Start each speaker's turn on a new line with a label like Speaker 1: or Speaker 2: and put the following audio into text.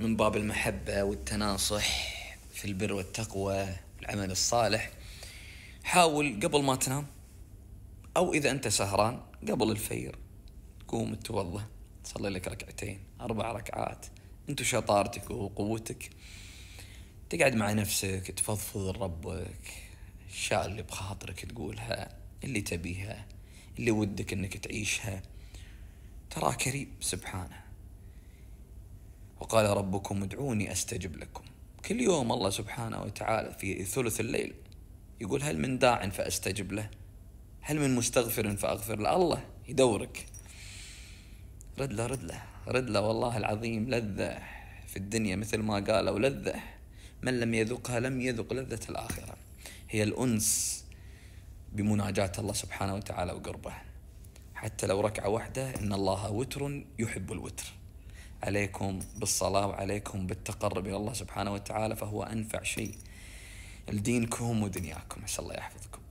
Speaker 1: من باب المحبة والتناصح في البر والتقوى والعمل الصالح حاول قبل ما تنام أو إذا أنت سهران قبل الفير قوم تتوضأ تصلي لك ركعتين أربع ركعات أنت شطارتك وقوتك تقعد مع نفسك تفضفض لربك الأشياء اللي بخاطرك تقولها اللي تبيها اللي ودك أنك تعيشها تراه كريم سبحانه وقال ربكم ادعوني استجب لكم كل يوم الله سبحانه وتعالى في ثلث الليل يقول هل من داع فاستجب له هل من مستغفر فاغفر له الله يدورك رد له رد له رد له والله العظيم لذة في الدنيا مثل ما قالوا لذة من لم يذقها لم يذق لذة الآخرة هي الأنس بمناجاة الله سبحانه وتعالى وقربه حتى لو ركعة واحدة إن الله وتر يحب الوتر عليكم بالصلاة وعليكم بالتقرب إلى الله سبحانه وتعالى فهو أنفع شيء لدينكم ودنياكم عسى الله يحفظكم